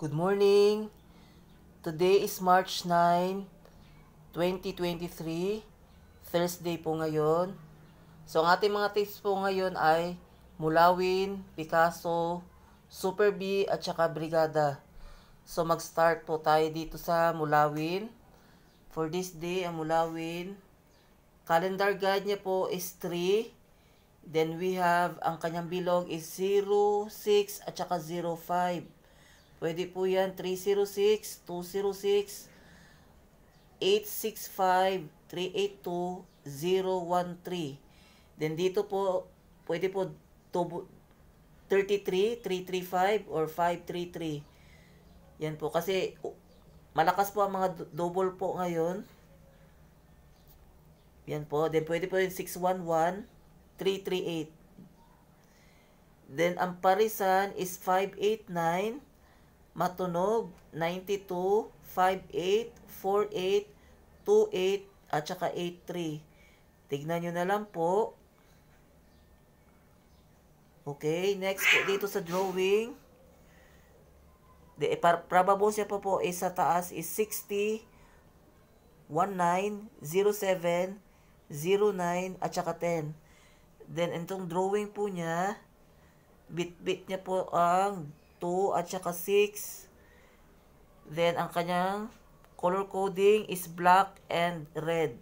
Good morning. Today is March 9, 2023. Thursday po ngayon. So, ang ating mga tips po ngayon ay Mulawin, Picasso, Super B, at saka Brigada. So, mag-start po tayo dito sa Mulawin. For this day, ang Mulawin, calendar guide niya po is 3. Then, we have, ang kanyang bilog is 06 at saka 05. Pwede po yan 306, 206, 865, 382, 013. Then dito po, pwede po 33, 335, or 533. Yan po. Kasi malakas po ang mga double po ngayon. Yan po. Then pwede po yung 611, 338. Then ang parisan is 589, Matunog 92584828 at saka 83. Tignan niyo na lang po. Okay, next po dito sa drawing. The eh, siya po po is eh, sa taas is 60 19 09 at saka 10. Then itong drawing po niya bit-bit niya po ang 2 at saka 6. Then, ang kanyang color coding is black and red.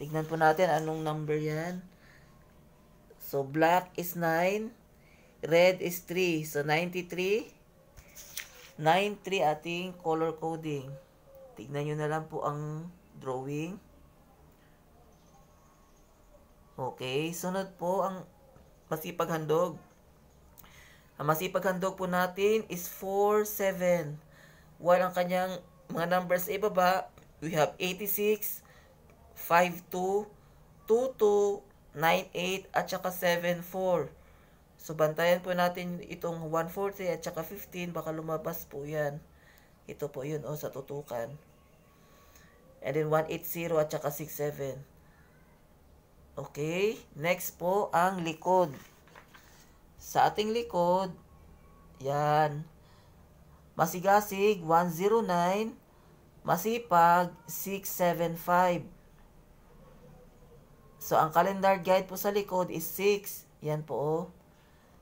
Tignan po natin anong number yan. So, black is 9. Red is 3. So, 93. 93 ating color coding. Tignan nyo na lang po ang drawing. Okay. Sunod po ang masipaghandog. Ang masipaghandog po natin is 4, 7. While ang kanyang mga numbers ay baba, we have 86, 52, 22, 98, at saka 74. So, bantayan po natin itong 140 at saka 15. Baka lumabas po yan. Ito po yun, oh, sa tutukan. And then, 180 at saka 67. Okay? Next po, ang likod sa ating likod. Yan. Masigasig 109, masipag 675. So, ang calendar guide po sa likod is 6. Yan po, oh.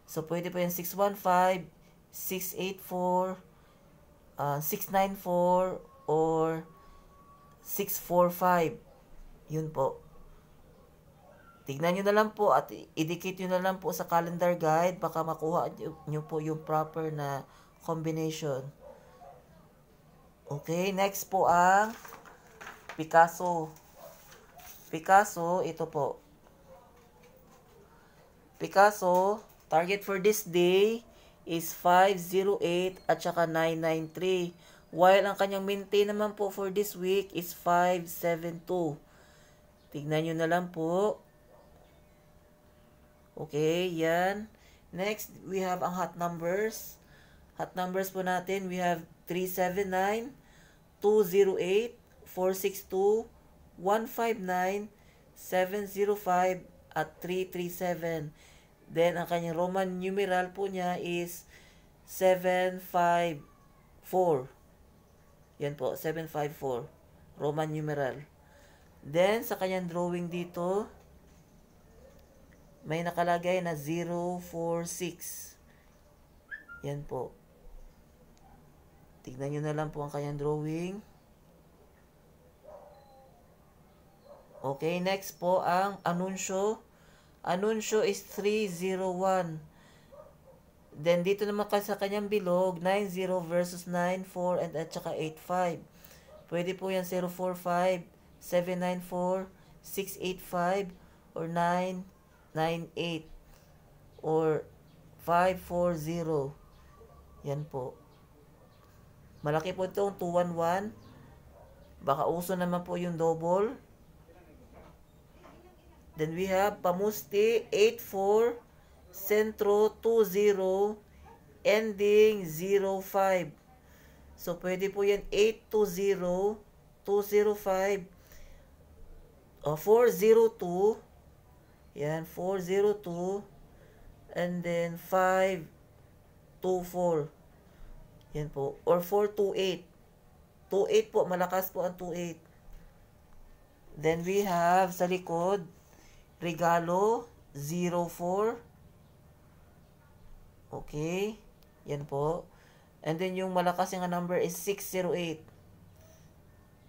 So, pwede po yung 615, 684, uh, 694, or 645. Yun po. Tignan nyo na lang po at idikit nyo na lang po sa calendar guide baka makuha nyo po yung proper na combination. Okay, next po ang Picasso. Picasso, ito po. Picasso, target for this day is 508 at saka 993. While ang kanyang maintain naman po for this week is 572. Tignan nyo na lang po. Okay, yan. Next, we have ang hot numbers. Hot numbers po natin, we have 379, 208, 462, 159, 705, at 337. Then, ang kanyang Roman numeral po niya is 754. Yan po, 754. Roman numeral. Then, sa kanyang drawing dito, may nakalagay na 046. Yan po. Tignan nyo na lang po ang kanyang drawing. Okay, next po ang anunsyo. Anunsyo is 301. Then, dito naman kasi sa kanyang bilog, 90 versus 94 4 and at saka 8-5. Pwede po yan 045, 794, 685, or 9 0998 or 540. Yan po. Malaki po itong 211. Baka uso naman po yung double. Then we have Pamusti 84 Centro 20 ending 05. So pwede po yan 820 205 o 402 yan, 402. And then, 524. Yan po. Or 428. 28 po. Malakas po ang 28. Then, we have sa likod, regalo, 04. Okay. Yan po. And then, yung malakas nga number is 608.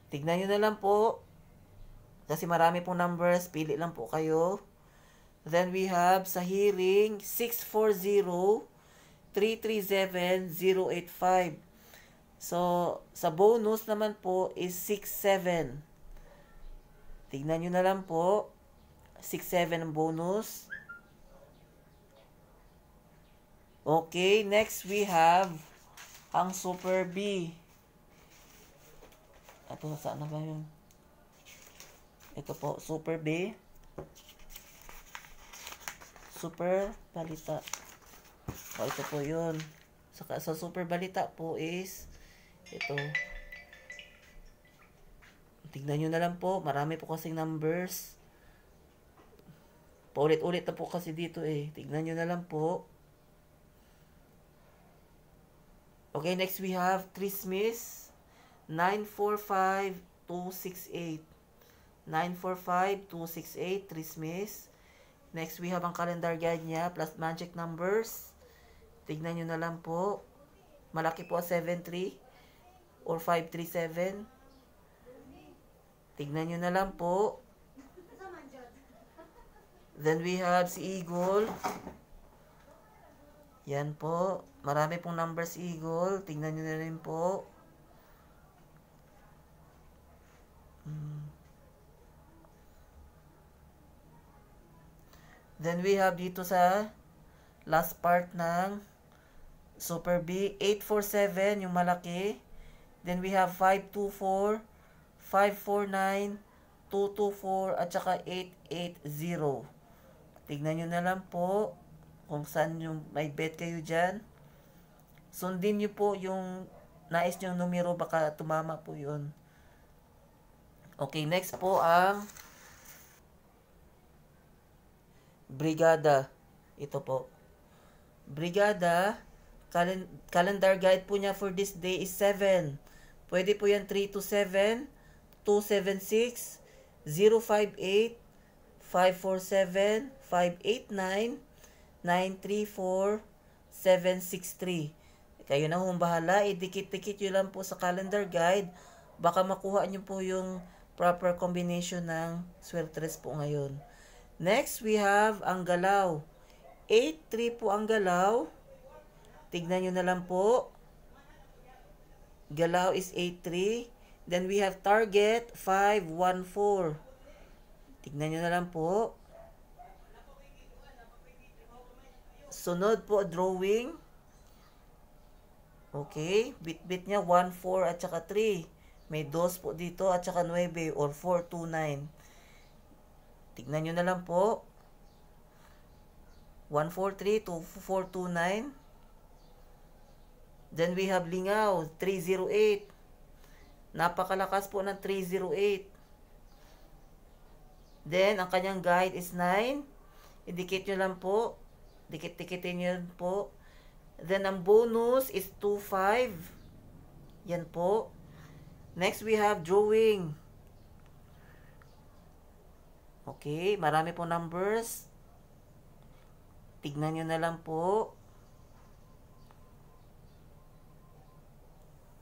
Tignan nyo na lang po. Kasi marami pong numbers. Pili lang po kayo. Then we have sa hearing 640-337-085. So, sa bonus naman po is 67. Tignan nyo na lang po. 67 ang bonus. Okay, next we have ang Super B. Ito, saan na ba yun? Ito po, Super B super balita. O, oh, ito po yun. Saka, sa super balita po is, ito. Tingnan nyo na lang po. Marami po kasing numbers. Paulit-ulit na po kasi dito eh. Tingnan nyo na lang po. Okay, next we have Trismis 945268. 945268 Trismis Next, we have ang calendar guide niya plus magic numbers. Tignan nyo na lang po. Malaki po 7-3 or 537. Tignan nyo na lang po. Then we have si Eagle. Yan po. Marami pong numbers Eagle. Tignan nyo na rin po. Then we have dito sa last part ng Super B, 847 yung malaki. Then we have 524, 549, 224 at saka 880. Tignan nyo na lang po kung saan yung may bet kayo dyan. Sundin nyo po yung nais nyo numero baka tumama po yun. Okay, next po ang brigada. Ito po. Brigada, calen calendar guide po niya for this day is 7. Pwede po yan 3 to 7, 276, 058, 547, 589, 934, 763. Kayo na hong bahala. Idikit-dikit yun lang po sa calendar guide. Baka makuha nyo po yung proper combination ng sweltres po ngayon. Next, we have ang galaw. 8-3 po ang galaw. Tignan nyo na lang po. Galaw is 8-3. Then we have target 5-1-4. Tignan nyo na lang po. Sunod po, drawing. Okay, bit-bit niya 1, 4 at saka 3. May 2 po dito at saka 9 or 4, 2, 9. Tignan nyo na lang po. 143, 2429. Then we have Lingaw, 308. Napakalakas po ng 308. Then, ang kanyang guide is 9. Idikit nyo lang po. Dikit-dikitin nyo po. Then, ang bonus is 25. Yan po. Next, we have drawing. Okay, marami po numbers. Tignan nyo na lang po.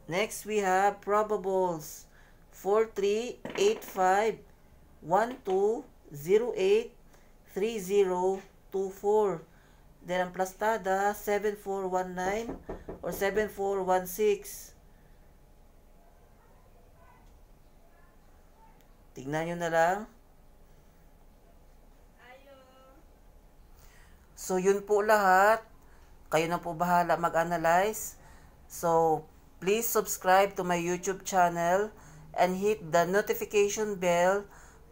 Next, we have probables. 4, 3, 8, Then, ang plastada, 7419 or 7416. Tignan nyo na lang. So, yun po lahat. Kayo na po bahala mag-analyze. So, please subscribe to my YouTube channel and hit the notification bell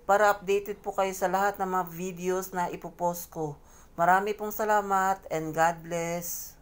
para updated po kayo sa lahat ng mga videos na ipopost ko. Marami pong salamat and God bless.